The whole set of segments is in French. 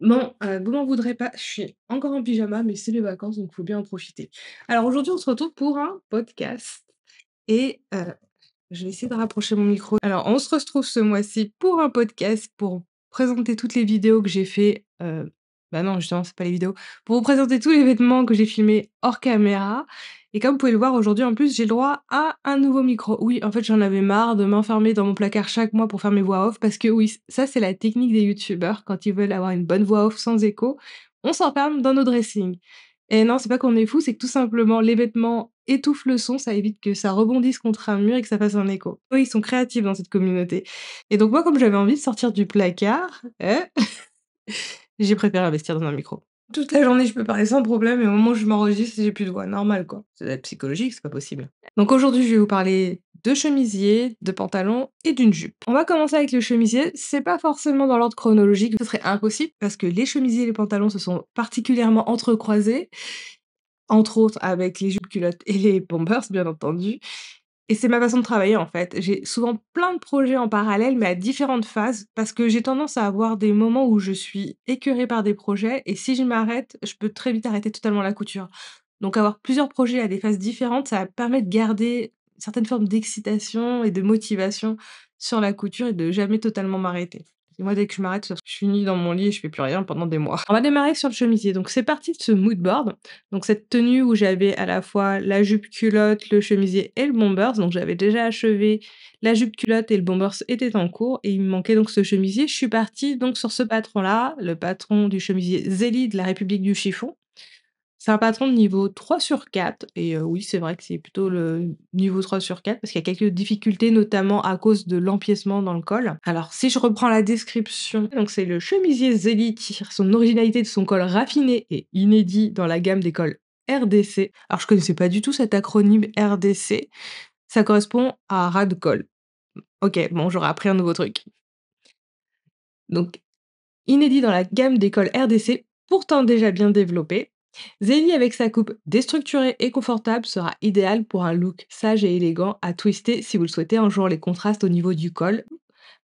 Bon, euh, vous m'en voudrez pas, je suis encore en pyjama, mais c'est les vacances, donc il faut bien en profiter. Alors aujourd'hui, on se retrouve pour un podcast et euh, je vais essayer de rapprocher mon micro. Alors, on se retrouve ce mois-ci pour un podcast pour présenter toutes les vidéos que j'ai fait. Euh, bah non, justement, c'est pas les vidéos. Pour vous présenter tous les vêtements que j'ai filmés hors caméra et comme vous pouvez le voir aujourd'hui, en plus, j'ai le droit à un nouveau micro. Oui, en fait, j'en avais marre de m'enfermer dans mon placard chaque mois pour faire mes voix off, parce que oui, ça, c'est la technique des youtubeurs. Quand ils veulent avoir une bonne voix off sans écho, on s'enferme dans nos dressings. Et non, c'est pas qu'on est fou, c'est que tout simplement, les vêtements étouffent le son, ça évite que ça rebondisse contre un mur et que ça fasse un écho. Oui, ils sont créatifs dans cette communauté. Et donc, moi, comme j'avais envie de sortir du placard, euh, j'ai préféré investir dans un micro. Toute la journée, je peux parler sans problème, et au moment où je m'enregistre, j'ai plus de voix. Normal, quoi. C'est psychologique, c'est pas possible. Donc aujourd'hui, je vais vous parler de chemisier, de pantalon et d'une jupe. On va commencer avec le chemisier. C'est pas forcément dans l'ordre chronologique, ce serait impossible parce que les chemisiers et les pantalons se sont particulièrement entrecroisés, entre autres avec les jupes culottes et les bombers, bien entendu. Et c'est ma façon de travailler en fait. J'ai souvent plein de projets en parallèle, mais à différentes phases, parce que j'ai tendance à avoir des moments où je suis écœurée par des projets, et si je m'arrête, je peux très vite arrêter totalement la couture. Donc avoir plusieurs projets à des phases différentes, ça permet de garder certaines formes d'excitation et de motivation sur la couture et de jamais totalement m'arrêter. Et moi, dès que je m'arrête, je suis née dans mon lit et je fais plus rien pendant des mois. On va démarrer sur le chemisier. Donc, c'est parti de ce mood board. Donc, cette tenue où j'avais à la fois la jupe culotte, le chemisier et le bomber. Donc, j'avais déjà achevé la jupe culotte et le bombers était en cours et il me manquait donc ce chemisier. Je suis partie donc sur ce patron-là, le patron du chemisier Zélie de la République du Chiffon. C'est un patron de niveau 3 sur 4. Et oui, c'est vrai que c'est plutôt le niveau 3 sur 4 parce qu'il y a quelques difficultés, notamment à cause de l'empiècement dans le col. Alors, si je reprends la description, donc c'est le chemisier Zélie tire son originalité de son col raffiné et inédit dans la gamme des cols RDC. Alors, je ne connaissais pas du tout cet acronyme RDC. Ça correspond à ras col. Ok, bon, j'aurais appris un nouveau truc. Donc, inédit dans la gamme des cols RDC, pourtant déjà bien développé, Zélie avec sa coupe déstructurée et confortable sera idéale pour un look sage et élégant à twister si vous le souhaitez en jouant les contrastes au niveau du col,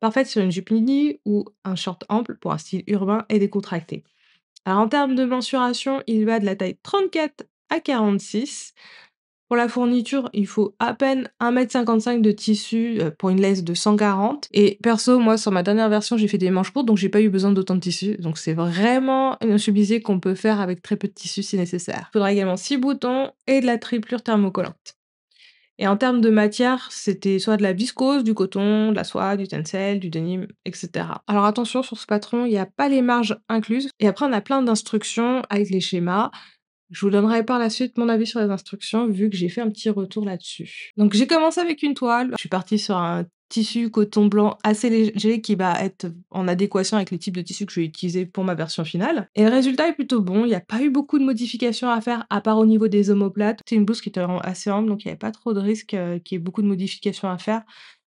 parfaite sur une jupe mini ou un short ample pour un style urbain et décontracté. Alors en termes de mensuration, il va de la taille 34 à 46. Pour la fourniture, il faut à peine 1m55 de tissu euh, pour une laisse de 140. Et perso, moi, sur ma dernière version, j'ai fait des manches courtes, donc j'ai pas eu besoin d'autant de tissu. Donc c'est vraiment une chemisier qu'on peut faire avec très peu de tissu si nécessaire. Il faudra également 6 boutons et de la triplure thermocollante. Et en termes de matière, c'était soit de la viscose, du coton, de la soie, du tencel, du denim, etc. Alors attention, sur ce patron, il n'y a pas les marges incluses. Et après, on a plein d'instructions avec les schémas. Je vous donnerai par la suite mon avis sur les instructions vu que j'ai fait un petit retour là-dessus. Donc j'ai commencé avec une toile, je suis partie sur un tissu coton blanc assez léger qui va être en adéquation avec les types de tissus que je vais utiliser pour ma version finale. Et le résultat est plutôt bon, il n'y a pas eu beaucoup de modifications à faire à part au niveau des omoplates. C'est une blouse qui est assez ample donc il n'y avait pas trop de risque euh, qu'il y ait beaucoup de modifications à faire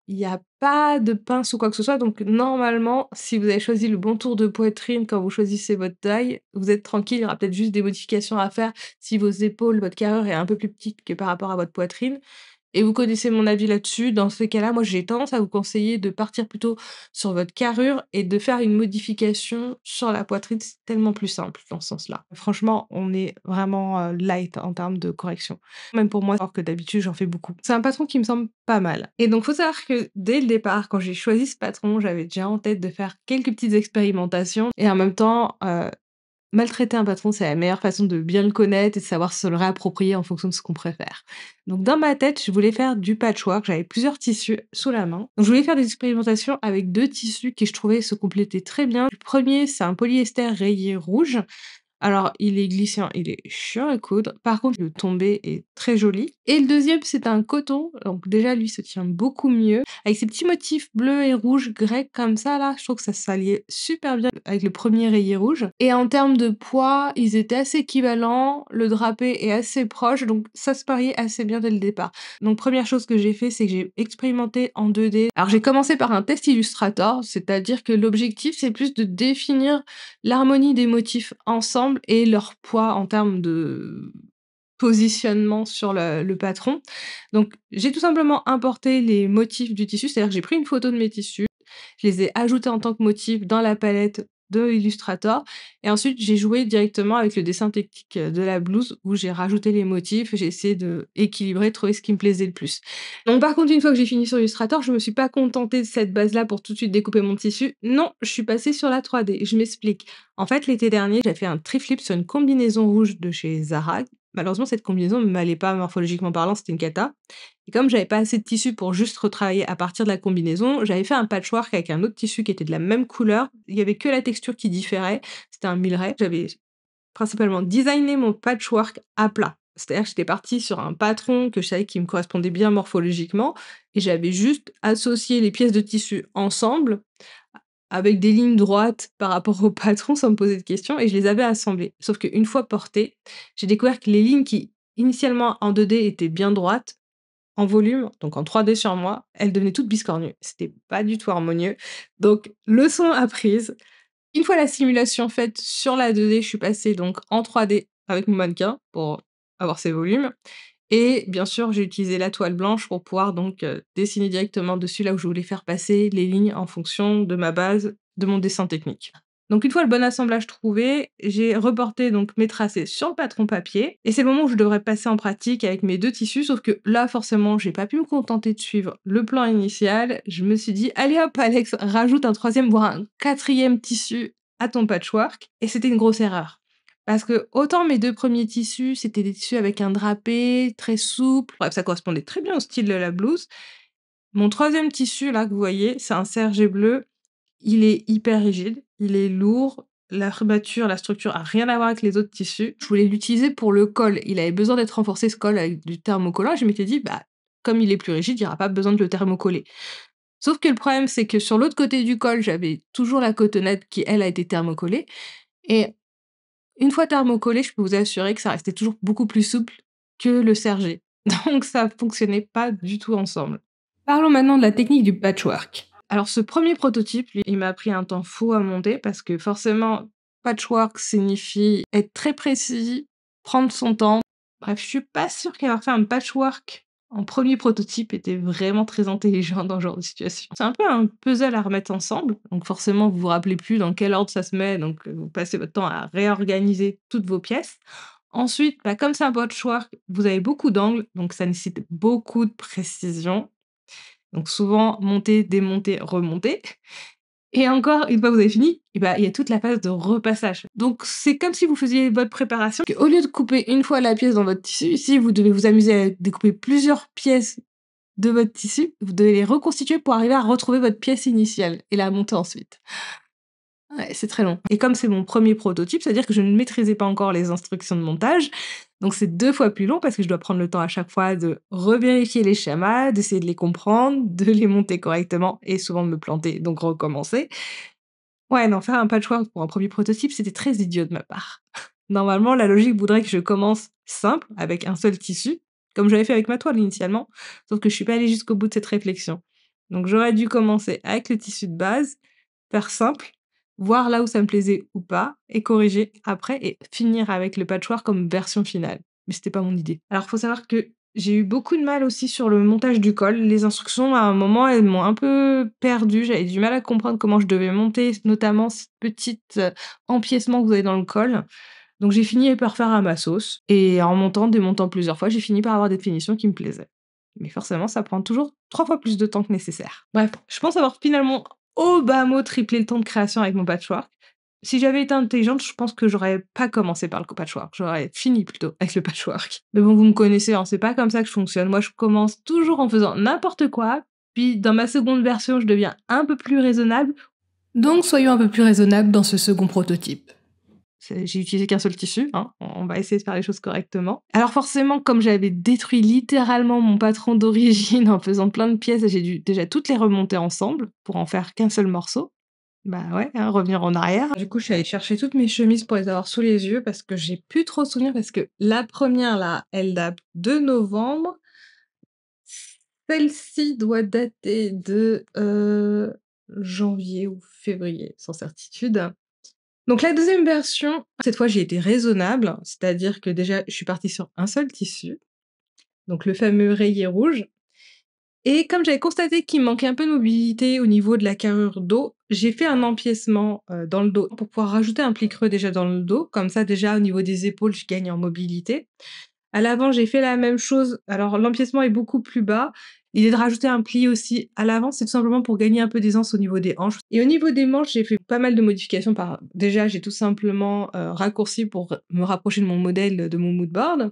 il n'y a pas de pince ou quoi que ce soit. Donc normalement, si vous avez choisi le bon tour de poitrine quand vous choisissez votre taille, vous êtes tranquille. Il y aura peut-être juste des modifications à faire si vos épaules, votre carreur est un peu plus petite que par rapport à votre poitrine et vous connaissez mon avis là-dessus. Dans ce cas-là, moi, j'ai tendance à vous conseiller de partir plutôt sur votre carrure et de faire une modification sur la poitrine. C'est tellement plus simple dans ce sens-là. Franchement, on est vraiment euh, light en termes de correction. Même pour moi, alors que d'habitude, j'en fais beaucoup. C'est un patron qui me semble pas mal. Et donc, faut savoir que dès le départ, quand j'ai choisi ce patron, j'avais déjà en tête de faire quelques petites expérimentations et en même temps, euh, maltraiter un patron, c'est la meilleure façon de bien le connaître et de savoir se le réapproprier en fonction de ce qu'on préfère. Donc dans ma tête, je voulais faire du patchwork, j'avais plusieurs tissus sous la main. je voulais faire des expérimentations avec deux tissus qui je trouvais se complétaient très bien. Le premier, c'est un polyester rayé rouge alors, il est glissant, il est chiant à coudre. Par contre, le tombé est très joli. Et le deuxième, c'est un coton. Donc, déjà, lui se tient beaucoup mieux. Avec ses petits motifs bleus et rouges grecs comme ça, là, je trouve que ça s'alliait super bien avec le premier rayé rouge. Et en termes de poids, ils étaient assez équivalents. Le drapé est assez proche. Donc, ça se pariait assez bien dès le départ. Donc, première chose que j'ai fait, c'est que j'ai expérimenté en 2D. Alors, j'ai commencé par un test Illustrator, c'est-à-dire que l'objectif, c'est plus de définir l'harmonie des motifs ensemble et leur poids en termes de positionnement sur le, le patron. Donc j'ai tout simplement importé les motifs du tissu, c'est-à-dire que j'ai pris une photo de mes tissus, je les ai ajoutés en tant que motifs dans la palette de Illustrator. Et ensuite, j'ai joué directement avec le dessin technique de la blouse où j'ai rajouté les motifs, j'ai essayé de équilibrer, trouver ce qui me plaisait le plus. Donc, par contre, une fois que j'ai fini sur Illustrator, je me suis pas contentée de cette base-là pour tout de suite découper mon tissu. Non, je suis passée sur la 3D. Je m'explique. En fait, l'été dernier, j'ai fait un tri-flip sur une combinaison rouge de chez Zara Malheureusement, cette combinaison ne m'allait pas morphologiquement parlant, c'était une cata. Et comme j'avais pas assez de tissu pour juste retravailler à partir de la combinaison, j'avais fait un patchwork avec un autre tissu qui était de la même couleur. Il y avait que la texture qui différait. C'était un milleret. J'avais principalement designé mon patchwork à plat. C'est-à-dire que j'étais partie sur un patron que je savais qui me correspondait bien morphologiquement et j'avais juste associé les pièces de tissu ensemble avec des lignes droites par rapport au patron sans me poser de questions et je les avais assemblées. Sauf qu'une fois portées, j'ai découvert que les lignes qui initialement en 2D étaient bien droites, en volume, donc en 3D sur moi, elles devenaient toutes biscornues. C'était pas du tout harmonieux. Donc leçon apprise. Une fois la simulation faite sur la 2D, je suis passée donc en 3D avec mon mannequin pour avoir ses volumes. Et bien sûr, j'ai utilisé la toile blanche pour pouvoir donc dessiner directement dessus là où je voulais faire passer les lignes en fonction de ma base, de mon dessin technique. Donc une fois le bon assemblage trouvé, j'ai reporté donc mes tracés sur le patron papier et c'est le moment où je devrais passer en pratique avec mes deux tissus sauf que là forcément, j'ai pas pu me contenter de suivre le plan initial. Je me suis dit allez hop Alex, rajoute un troisième voire un quatrième tissu à ton patchwork et c'était une grosse erreur parce que autant mes deux premiers tissus, c'était des tissus avec un drapé, très souple, bref, ça correspondait très bien au style de la blouse. Mon troisième tissu, là, que vous voyez, c'est un serge bleu. Il est hyper rigide, il est lourd, la fermeture, la structure a rien à voir avec les autres tissus. Je voulais l'utiliser pour le col. Il avait besoin d'être renforcé, ce col, avec du thermocollant. Je m'étais dit, bah, comme il est plus rigide, il n'y aura pas besoin de le thermocoller. Sauf que le problème, c'est que sur l'autre côté du col, j'avais toujours la cotonnette qui, elle, a été thermocollée. Et une fois thermocollé, je peux vous assurer que ça restait toujours beaucoup plus souple que le sergé. Donc ça fonctionnait pas du tout ensemble. Parlons maintenant de la technique du patchwork. Alors ce premier prototype, il m'a pris un temps fou à monter parce que forcément, patchwork signifie être très précis, prendre son temps. Bref, je suis pas sûre va fait un patchwork en premier prototype était vraiment très intelligent dans ce genre de situation. C'est un peu un puzzle à remettre ensemble. Donc forcément, vous vous rappelez plus dans quel ordre ça se met. Donc euh, vous passez votre temps à réorganiser toutes vos pièces. Ensuite, bah, comme c'est un botchwork, vous avez beaucoup d'angles, donc ça nécessite beaucoup de précision. Donc souvent monter, démonter, remonter. Et encore, une fois que vous avez fini, eh ben, il y a toute la phase de repassage. Donc c'est comme si vous faisiez votre préparation. Au lieu de couper une fois la pièce dans votre tissu, ici vous devez vous amuser à découper plusieurs pièces de votre tissu, vous devez les reconstituer pour arriver à retrouver votre pièce initiale et la monter ensuite c'est très long. Et comme c'est mon premier prototype, c'est-à-dire que je ne maîtrisais pas encore les instructions de montage, donc c'est deux fois plus long parce que je dois prendre le temps à chaque fois de revérifier les schémas, d'essayer de les comprendre, de les monter correctement et souvent de me planter, donc recommencer. Ouais, non, faire un patchwork pour un premier prototype, c'était très idiot de ma part. Normalement, la logique voudrait que je commence simple, avec un seul tissu, comme j'avais fait avec ma toile initialement, sauf que je suis pas allée jusqu'au bout de cette réflexion. Donc j'aurais dû commencer avec le tissu de base, faire simple, voir là où ça me plaisait ou pas, et corriger après, et finir avec le patchwork comme version finale. Mais c'était pas mon idée. Alors il faut savoir que j'ai eu beaucoup de mal aussi sur le montage du col. Les instructions, à un moment, elles m'ont un peu perdue. J'avais du mal à comprendre comment je devais monter, notamment ce petit euh, empiècement que vous avez dans le col. Donc j'ai fini par faire à ma sauce. Et en montant, démontant plusieurs fois, j'ai fini par avoir des finitions qui me plaisaient. Mais forcément, ça prend toujours trois fois plus de temps que nécessaire. Bref, je pense avoir finalement au bas mot tripler le temps de création avec mon patchwork. Si j'avais été intelligente, je pense que j'aurais pas commencé par le patchwork. J'aurais fini plutôt avec le patchwork. Mais bon, vous me connaissez, hein, c'est pas comme ça que je fonctionne. Moi, je commence toujours en faisant n'importe quoi. Puis dans ma seconde version, je deviens un peu plus raisonnable. Donc soyons un peu plus raisonnables dans ce second prototype. J'ai utilisé qu'un seul tissu. Hein. On va essayer de faire les choses correctement. Alors forcément, comme j'avais détruit littéralement mon patron d'origine en faisant plein de pièces, j'ai dû déjà toutes les remonter ensemble pour en faire qu'un seul morceau. Bah ouais, hein, revenir en arrière. Du coup, je suis allée chercher toutes mes chemises pour les avoir sous les yeux parce que j'ai plus trop souvenir parce que la première là, elle date de novembre. Celle-ci doit dater de euh, janvier ou février, sans certitude. Donc la deuxième version, cette fois j'ai été raisonnable, c'est-à-dire que déjà je suis partie sur un seul tissu, donc le fameux rayé rouge. Et comme j'avais constaté qu'il manquait un peu de mobilité au niveau de la carrure d'eau, j'ai fait un empiècement euh, dans le dos pour pouvoir rajouter un pli creux déjà dans le dos. Comme ça, déjà au niveau des épaules, je gagne en mobilité. À l'avant, j'ai fait la même chose. Alors, l'empiècement est beaucoup plus bas. L'idée de rajouter un pli aussi à l'avant, c'est tout simplement pour gagner un peu d'aisance au niveau des hanches. Et au niveau des manches, j'ai fait pas mal de modifications. Déjà, j'ai tout simplement euh, raccourci pour me rapprocher de mon modèle de mon moodboard.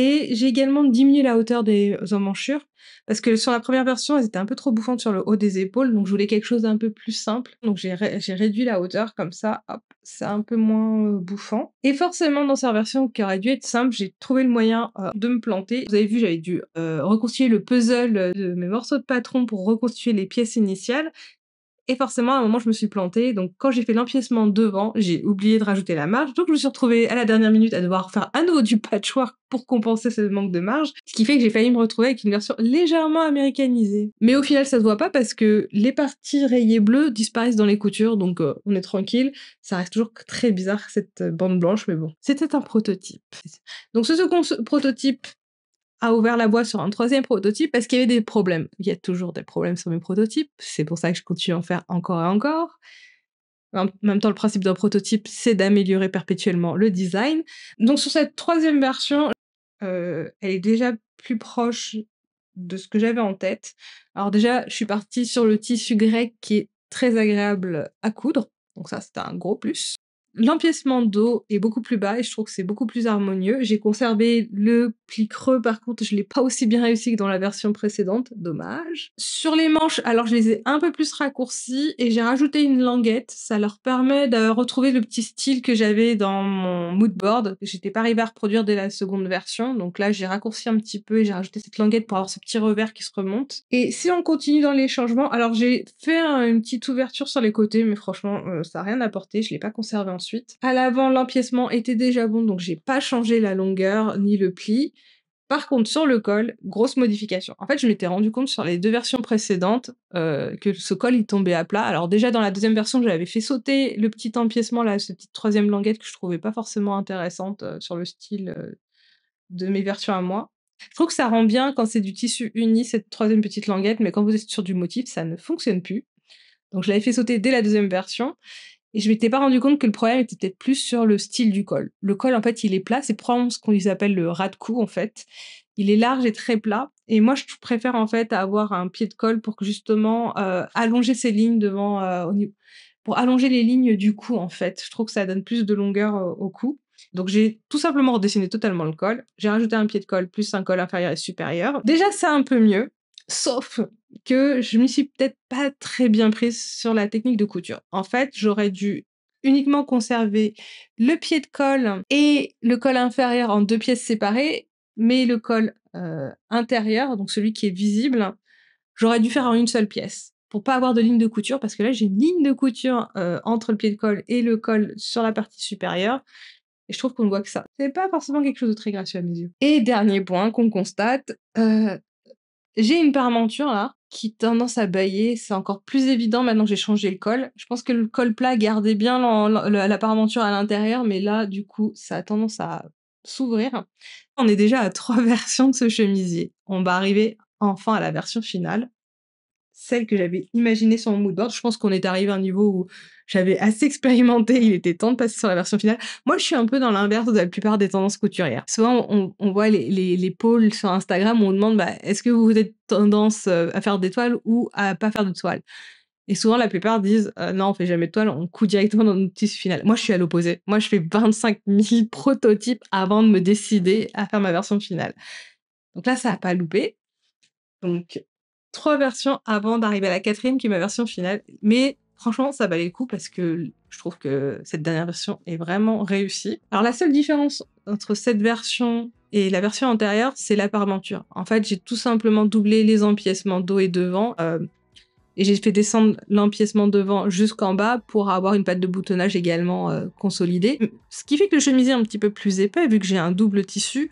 Et j'ai également diminué la hauteur des emmanchures parce que sur la première version, elles étaient un peu trop bouffantes sur le haut des épaules, donc je voulais quelque chose d'un peu plus simple. Donc j'ai réduit la hauteur comme ça, c'est un peu moins euh, bouffant. Et forcément, dans cette version qui aurait dû être simple, j'ai trouvé le moyen euh, de me planter. Vous avez vu, j'avais dû euh, reconstituer le puzzle de mes morceaux de patron pour reconstituer les pièces initiales. Et forcément, à un moment, je me suis plantée. Donc, quand j'ai fait l'empiècement devant, j'ai oublié de rajouter la marge. Donc, je me suis retrouvée à la dernière minute à devoir faire à nouveau du patchwork pour compenser ce manque de marge. Ce qui fait que j'ai failli me retrouver avec une version légèrement américanisée. Mais au final, ça se voit pas parce que les parties rayées bleues disparaissent dans les coutures. Donc, euh, on est tranquille. Ça reste toujours très bizarre, cette euh, bande blanche. Mais bon, c'était un prototype. Donc, ce second prototype a ouvert la voie sur un troisième prototype parce qu'il y avait des problèmes. Il y a toujours des problèmes sur mes prototypes. C'est pour ça que je continue à en faire encore et encore. En même temps, le principe d'un prototype, c'est d'améliorer perpétuellement le design. Donc sur cette troisième version, euh, elle est déjà plus proche de ce que j'avais en tête. Alors déjà, je suis partie sur le tissu grec qui est très agréable à coudre. Donc ça, c'est un gros plus. L'empiècement dos est beaucoup plus bas et je trouve que c'est beaucoup plus harmonieux. J'ai conservé le pli creux, par contre, je l'ai pas aussi bien réussi que dans la version précédente, dommage. Sur les manches, alors je les ai un peu plus raccourcis et j'ai rajouté une languette. Ça leur permet de retrouver le petit style que j'avais dans mon mood board. J'étais pas arrivée à reproduire dès la seconde version, donc là j'ai raccourci un petit peu et j'ai rajouté cette languette pour avoir ce petit revers qui se remonte. Et si on continue dans les changements, alors j'ai fait une petite ouverture sur les côtés, mais franchement, euh, ça n'a rien apporté. Je l'ai pas conservé ensuite. A À l'avant, l'empiècement était déjà bon, donc j'ai pas changé la longueur ni le pli. Par contre, sur le col, grosse modification. En fait, je m'étais rendu compte sur les deux versions précédentes euh, que ce col il tombait à plat. Alors déjà dans la deuxième version, j'avais fait sauter le petit empiècement là, cette petite troisième languette que je trouvais pas forcément intéressante euh, sur le style euh, de mes versions à moi. Je trouve que ça rend bien quand c'est du tissu uni cette troisième petite languette, mais quand vous êtes sur du motif, ça ne fonctionne plus. Donc je l'avais fait sauter dès la deuxième version. Et je m'étais pas rendu compte que le problème était peut-être plus sur le style du col. Le col, en fait, il est plat. C'est probablement ce qu'on appelle le ras de cou, en fait. Il est large et très plat. Et moi, je préfère, en fait, avoir un pied de col pour que, justement, euh, allonger ces lignes devant, euh, pour allonger les lignes du cou, en fait. Je trouve que ça donne plus de longueur euh, au cou. Donc j'ai tout simplement redessiné totalement le col. J'ai rajouté un pied de col plus un col inférieur et supérieur. Déjà c'est un peu mieux. Sauf que je ne me suis peut-être pas très bien prise sur la technique de couture. En fait, j'aurais dû uniquement conserver le pied de col et le col inférieur en deux pièces séparées, mais le col euh, intérieur, donc celui qui est visible, j'aurais dû faire en une seule pièce pour pas avoir de ligne de couture parce que là j'ai une ligne de couture euh, entre le pied de col et le col sur la partie supérieure et je trouve qu'on ne voit que ça. C'est pas forcément quelque chose de très gracieux à mes yeux. Et dernier point qu'on constate, euh, j'ai une parementure là qui tendance à bailler. C'est encore plus évident maintenant que j'ai changé le col. Je pense que le col plat gardait bien la parementure à l'intérieur, mais là, du coup, ça a tendance à s'ouvrir. On est déjà à trois versions de ce chemisier. On va arriver enfin à la version finale celle que j'avais imaginée sur mon moodboard. Je pense qu'on est arrivé à un niveau où j'avais assez expérimenté, il était temps de passer sur la version finale. Moi, je suis un peu dans l'inverse de la plupart des tendances couturières. Souvent, on, voit les, pôles sur Instagram on demande bah, est-ce que vous êtes tendance euh, à faire des toiles ou à pas faire de toiles et souvent, la plupart disent euh, non, on fait jamais de toile, on coud directement dans notre tissu final. Moi, je suis à l'opposé. Moi, je fais 25 000 prototypes avant de me décider à faire ma version finale. Donc là, ça n'a pas loupé. Donc, trois versions avant d'arriver à la quatrième, qui est ma version finale. Mais franchement, ça valait le coup parce que je trouve que cette dernière version est vraiment réussie. Alors la seule différence entre cette version et la version antérieure, c'est la parmenture. En fait, j'ai tout simplement doublé les empiècements dos et devant. Euh, et j'ai fait descendre l'empiècement devant jusqu'en bas pour avoir une patte de boutonnage également euh, consolidée. Ce qui fait que le chemisier est un petit peu plus épais, vu que j'ai un double tissu.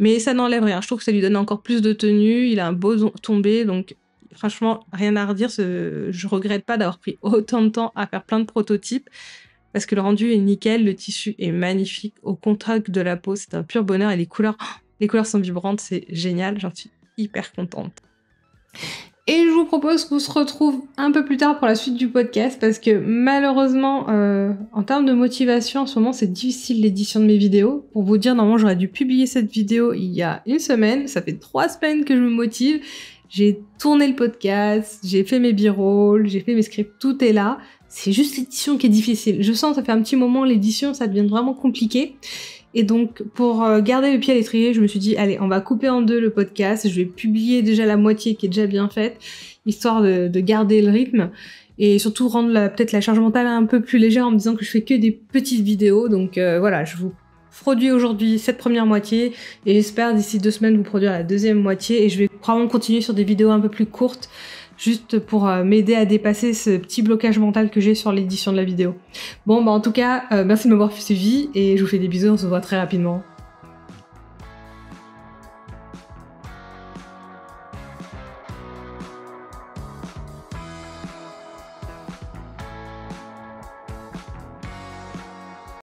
Mais ça n'enlève rien. Je trouve que ça lui donne encore plus de tenue. Il a un beau tombé. Donc, franchement, rien à redire. je Je regrette pas d'avoir pris autant de temps à faire plein de prototypes. Parce que le rendu est nickel. Le tissu est magnifique. Au contact de la peau, c'est un pur bonheur. Et les couleurs, les couleurs sont vibrantes. C'est génial. J'en suis hyper contente. Et je vous propose qu'on se retrouve un peu plus tard pour la suite du podcast parce que malheureusement, euh, en termes de motivation, en ce moment, c'est difficile l'édition de mes vidéos. Pour vous dire, normalement, j'aurais dû publier cette vidéo il y a une semaine. Ça fait trois semaines que je me motive. J'ai tourné le podcast, j'ai fait mes b-rolls, j'ai fait mes scripts, tout est là. C'est juste l'édition qui est difficile. Je sens ça fait un petit moment, l'édition, ça devient vraiment compliqué. Et donc, pour euh, garder le pied à l'étrier, je me suis dit, allez, on va couper en deux le podcast. Je vais publier déjà la moitié qui est déjà bien faite, histoire de, garder le rythme et surtout rendre peut-être la charge mentale un peu plus légère en me disant que je fais que des petites vidéos. Donc euh, voilà, je vous produis aujourd'hui cette première moitié et j'espère d'ici deux semaines vous produire la deuxième moitié et je vais probablement continuer sur des vidéos un peu plus courtes juste pour euh, m'aider à dépasser ce petit blocage mental que j'ai sur l'édition de la vidéo. Bon, bah en tout cas, euh, merci de m'avoir suivi et je vous fais des bisous, on se voit très rapidement.